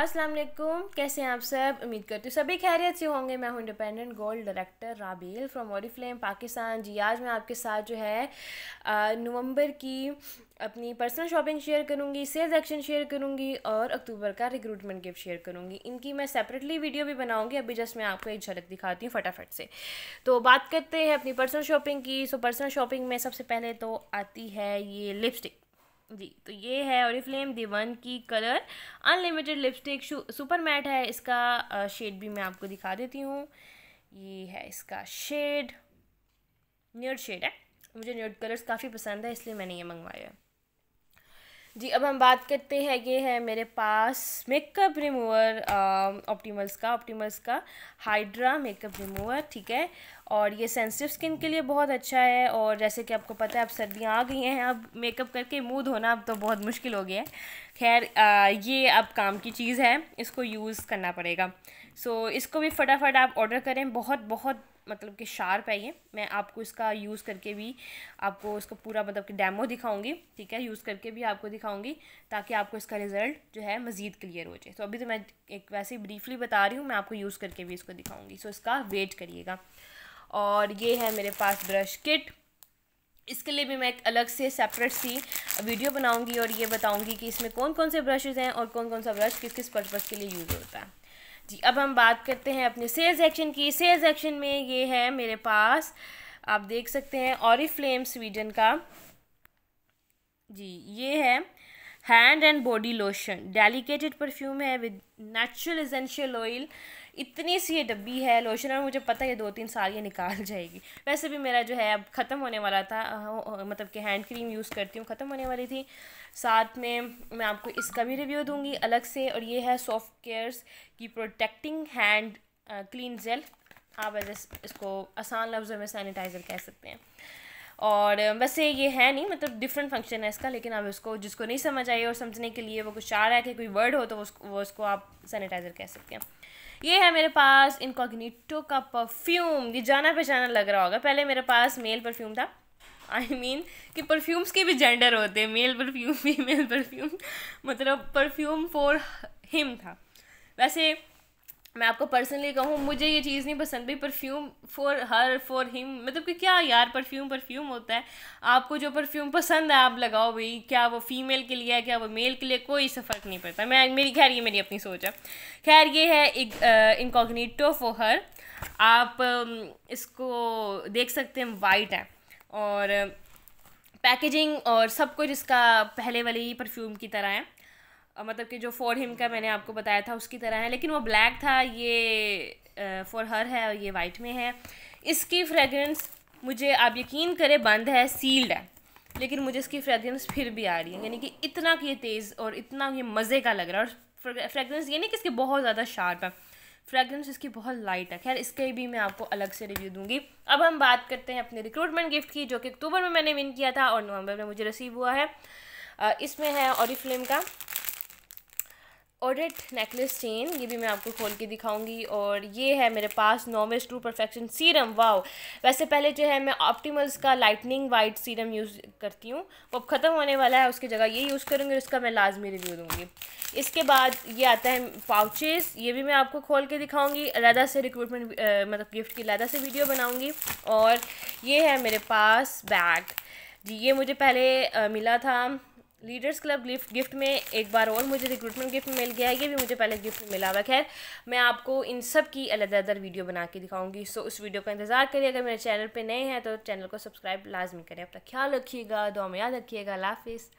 अस्सलाम वालेकुम कैसे हैं आप सब उम्मीद करती हूँ सभी खैरियत से होंगे मैं हूँ independent gold director Rabel from Oriflame Pakistan जी आज मैं आपके साथ जो है नवंबर की अपनी पर्सनल शॉपिंग शेयर करूँगी सेल्स एक्शन शेयर करूँगी और अक्टूबर का रिक्रूटमेंट गिफ्ट शेयर करूँगी इनकी मैं सेपरेटली वीडियो भी बनाऊँगी अभी जस्ट मैं आपको एक झलक दिखाती हूँ फटाफट से तो बात करते हैं अपनी पर्सनल शॉपिंग की सो पर्सनल शॉपिंग में सबसे पहले तो आती है ये लिपस्टिक जी तो ये है और फ्लेम दिवन की colour unlimited lipstick super matte है इसका शेड भी मैं आपको दिखा देती हूँ ये है इसका शेड न्यूड शेड है मुझे न्यूड कलर्स काफ़ी पसंद है इसलिए मैंने ये मंगवाया है जी अब हम बात करते हैं ये है मेरे पास मेकअप रिमूवर ऑप्टिमल्स का ऑप्टिमल्स का हाइड्रा मेकअप रिमूवर ठीक है और ये सेंसिटिव स्किन के लिए बहुत अच्छा है और जैसे कि आपको पता है अब सर्दियाँ आ गई हैं अब मेकअप करके मूड होना अब तो बहुत मुश्किल हो गया है खैर ये अब काम की चीज़ है इसको यूज़ करना पड़ेगा सो so, इसको भी फटाफट आप ऑर्डर करें बहुत बहुत मतलब कि शार्प है ये मैं आपको इसका यूज़ करके भी आपको इसका पूरा मतलब कि डैमो दिखाऊंगी ठीक है यूज़ करके भी आपको दिखाऊंगी ताकि आपको इसका रिज़ल्ट जो है मज़ीद क्लियर हो जाए तो अभी तो मैं एक वैसे ही ब्रीफली बता रही हूँ मैं आपको यूज़ करके भी इसको दिखाऊंगी सो इसका वेट करिएगा और ये है मेरे पास ब्रश किट इसके लिए भी मैं एक अलग से सेपरेट सी वीडियो बनाऊंगी और ये बताऊंगी कि इसमें कौन कौन से ब्रशेज़ हैं और कौन कौन सा ब्रश किस किस पर्पज़ के लिए यूज़ होता है जी अब हम बात करते हैं अपने सेल्स एक्शन की सेल्स एक्शन में ये है मेरे पास आप देख सकते हैं और फ्लेम स्वीडन का जी ये है hand and body lotion delicately perfume है विद नेचुरल एजेंशियल ऑयल इतनी सी ये डब्बी है लोशन और मुझे पता है दो तीन साल ये निकाल जाएगी वैसे भी मेरा जो है अब ख़त्म होने वाला था मतलब कि हैंड क्रीम यूज़ करती हूँ ख़त्म होने वाली थी साथ में मैं आपको इसका भी रिव्यू दूँगी अलग से और ये है सॉफ्ट केयर्स की प्रोटेक्टिंग हैंड क्लीन जेल आप एज इसको आसान लफ्ज़ों में सैनिटाइज़र कह सकते हैं और वैसे ये है नहीं मतलब डिफरेंट फंक्शन है इसका लेकिन आप उसको जिसको नहीं समझ आई और समझने के लिए वो कुछ आ रहा है कि कोई वर्ड हो तो उसको वो उसको आप सैनिटाइज़र कह सकते हैं ये है मेरे पास इनकॉग्निटो का परफ्यूम ये जाना पहचाना लग रहा होगा पहले मेरे पास मेल परफ्यूम था आई I मीन mean, कि परफ्यूम्स के भी जेंडर होते हैं मेल परफ्यूम फीमेल परफ्यूम मतलब परफ्यूम फॉर हिम था वैसे मैं आपको पर्सनली कहूँ मुझे ये चीज़ नहीं पसंद भाई perfume for her for him मतलब कि क्या यार परफ्यूम परफ्यूम होता है आपको जो परफ्यूम पसंद है आप लगाओ भाई क्या वो फीमेल के लिए है क्या वो मेल के लिए कोई से फ़र्क नहीं पड़ता मैं मेरी खैर ये मेरी अपनी सोच है खैर ये है इनकॉग्नीटो फॉर हर आप इसको देख सकते हैं वाइट है और पैकेजिंग और सब कुछ इसका पहले वाले ही परफ्यूम की तरह है मतलब कि जो फॉर हिम का मैंने आपको बताया था उसकी तरह है लेकिन वो ब्लैक था ये फॉर हर है और ये वाइट में है इसकी फ्रेगरेंस मुझे आप यकीन करें बंद है सील्ड है लेकिन मुझे इसकी फ्रेगरेंस फिर भी आ रही है यानी कि इतना कि ये तेज़ और इतना ये मज़े का लग रहा है और फ्रेगरेंस ये नहीं कि इसके बहुत ज़्यादा शार्प है फ्रेगरेंस इसकी बहुत लाइट है खैर इसके भी मैं आपको अलग से रिव्यू दूंगी अब हम बात करते हैं अपने रिक्रूटमेंट गिफ्ट की जो कि अक्टूबर में मैंने विन किया था और नवंबर में मुझे रिसीव हुआ है इसमें है और का ऑडिट नेकलेस चेन ये भी मैं आपको खोल के दिखाऊंगी और ये है मेरे पास NovAge to perfection serum wow वैसे पहले जो है मैं ऑप्टिमल्स का लाइटनिंग वाइट सीरम यूज़ करती हूँ वो अब ख़त्म होने वाला है उसकी जगह ये यूज़ करूँगी और इसका मैं लाजमी रिव्यू दूँगी इसके बाद ये आता है पाउचेस ये भी मैं आपको खोल के दिखाऊँगी अलहदा से रिक्रूटमेंट मतलब गिफ्ट की अलहदा से वीडियो बनाऊँगी और ये है मेरे पास बैग जी ये मुझे पहले आ, मिला था लीडर्स क्लब गिफ्ट गिफ्ट में एक बार और मुझे रिक्रूटमेंट गिफ्ट मिल गया है ये भी मुझे पहले गिफ्ट मिला हुआ खैर मैं आपको इन सब की अलग अलग वीडियो बना के दिखाऊंगी सो उस वीडियो का इंतज़ार करिए अगर मेरे चैनल पे नए हैं तो चैनल को सब्सक्राइब लाजमी करें अपना ख्याल रखिएगा दुआ में याद रखिएगा लाफिज़